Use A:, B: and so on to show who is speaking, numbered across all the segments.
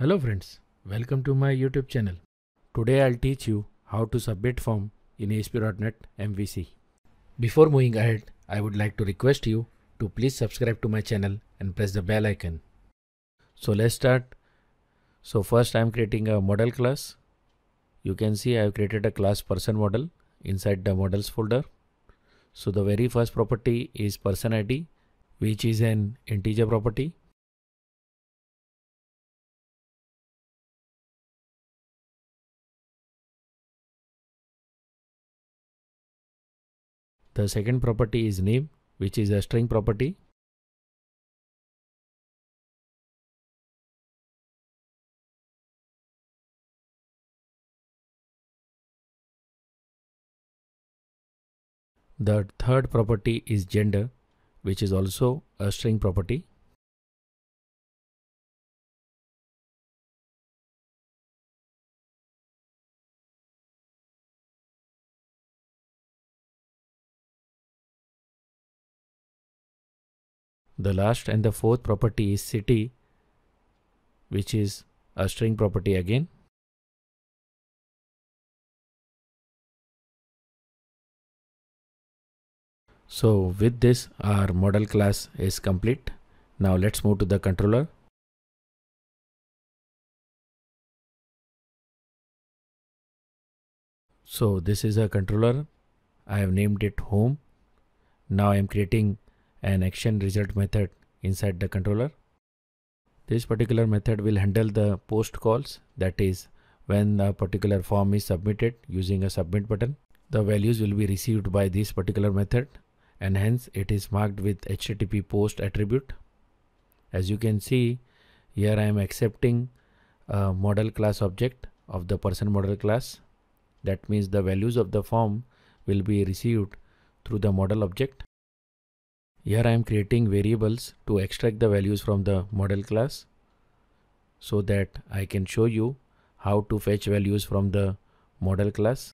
A: Hello friends, welcome to my YouTube channel. Today I'll teach you how to submit form in ASP.NET MVC. Before moving ahead, I would like to request you to please subscribe to my channel and press the bell icon. So let's start. So first I'm creating a model class. You can see I've created a class person model inside the models folder. So the very first property is person ID, which is an integer property
B: The second property is name, which is a string property.
C: The third property is gender, which is also a string property. The last and the fourth property is city, which is a string property again. So with this our model class is complete. Now let's move to the controller. So this is a controller. I have named it home. Now I am creating an
A: action result method inside the controller. This particular method will handle the post calls that is when a particular form is submitted using a submit button. The values will be received by this particular method and hence it is marked with HTTP post attribute. As you can see here I am accepting a model class object of the person model class. That means the values of the form will be received through the model object. Here I am creating variables to extract the values from the model class so that I can show you how to fetch values from the model class.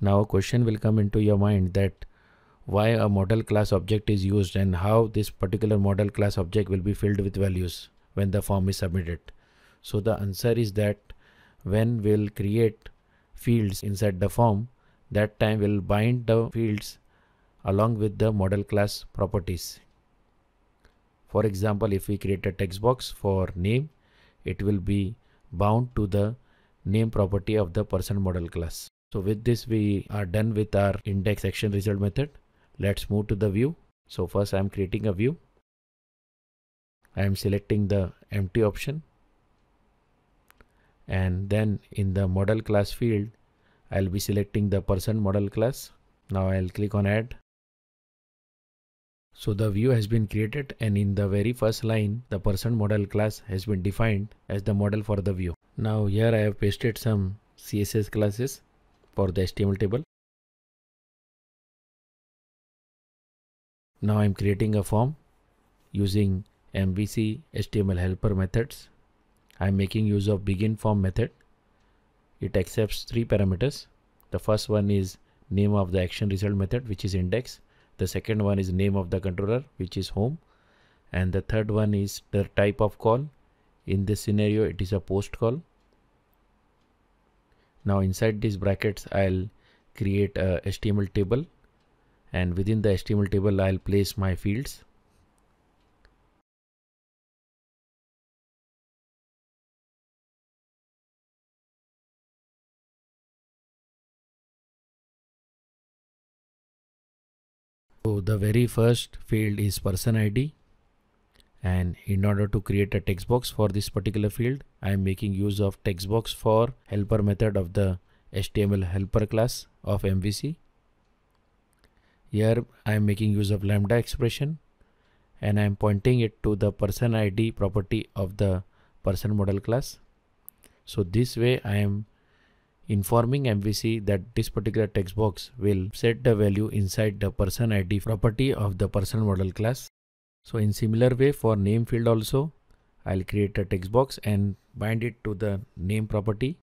A: Now a question will come into your mind that why a model class object is used and how this particular model class object will be filled with values when the form is submitted. So the answer is that when we'll create fields inside the form that time we'll bind the fields along with the model class properties. For example, if we create a text box for name, it will be bound to the name property of the person model class. So with this, we are done with our index action result method. Let's move to the view. So first I am creating a view. I am selecting the empty option. And then in the model class field, I'll be selecting the person model class. Now I'll click on add so the view has been created and in the very first line the person model class has been defined as the model
C: for the view. Now here I have pasted some CSS classes for the HTML table. Now I am creating a form using MVC HTML helper methods. I am
A: making use of begin form method. It accepts three parameters. The first one is name of the action result method which is index the second one is name of the controller, which is home. And the third one is the type of call. In this scenario, it is a post call. Now inside these brackets, I'll
C: create a HTML table and within the HTML table, I'll place my fields. the very first field is person ID and in order to create a text box for this particular field
A: I am making use of text box for helper method of the HTML helper class of MVC. Here I am making use of lambda expression and I am pointing it to the person ID property of the person model class. So this way I am informing MVC that this particular text box will set the value inside the person ID property of the person model class.
C: So in similar way for name field also, I'll create a text box and bind it to the name property.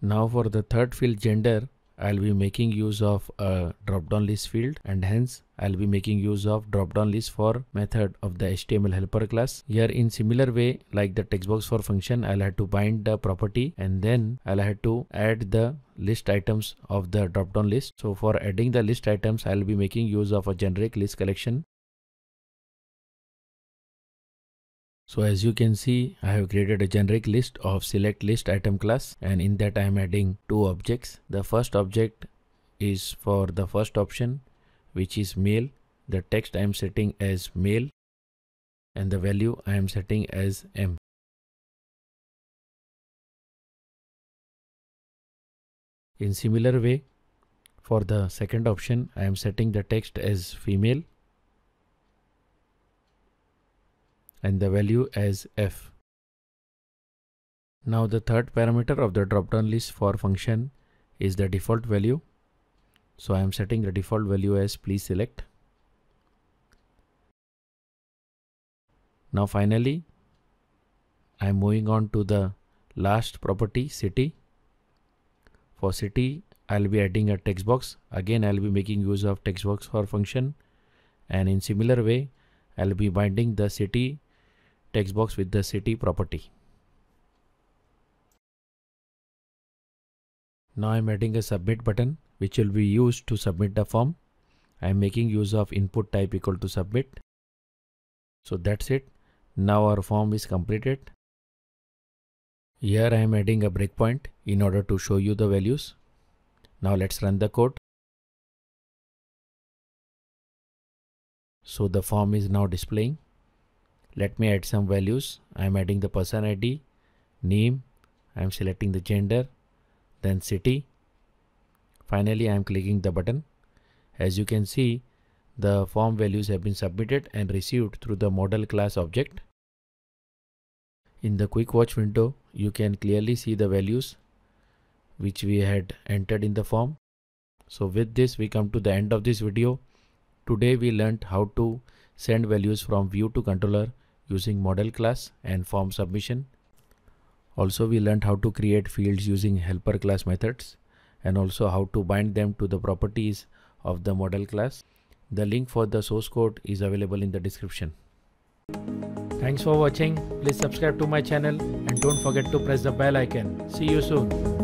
A: Now for the third field gender, I'll be making use of a drop down list field and hence I'll be making use of drop down list for method of the HTML helper class. Here in similar way like the text box for function I'll have to bind the property and then I'll have to add the list items of the drop down
C: list. So for adding the list items I'll be making use of a generic list collection So as you can see, I have created a generic list
A: of select list item class and in that I am adding two objects. The first object is for the first option, which is male. The text I am setting as male and the value I am setting as m.
C: In similar way, for the second option, I am setting the text as female
A: and the value as f. Now the third parameter of the drop-down list for function is the default value. So I am setting the default value as please select. Now finally, I am moving on to the last property city. For city, I'll be adding a text box. Again, I'll be making use of text box for function. And in similar way, I'll be binding the city text box with the city property. Now I'm adding a submit button which will be used to submit the form. I am making use of input type equal to submit. So that's it. Now our form is completed.
C: Here I am adding a breakpoint in order to show you the values. Now let's run the code. So the form is now displaying. Let me add some values. I'm adding the person ID, name.
A: I'm selecting the gender, then city. Finally, I'm clicking the button. As you can see, the form values have been submitted and received through the model class object. In the quick watch window, you can clearly see the values which we had entered in the form. So with this, we come to the end of this video. Today we learned how to send values from view to controller using model class and form submission. Also we learned how to create fields using helper class methods and also how to bind them to the properties of the model class. The link for the source code is available in the description. Thanks for watching. Please subscribe to my channel and don't forget to press the bell icon. See you soon.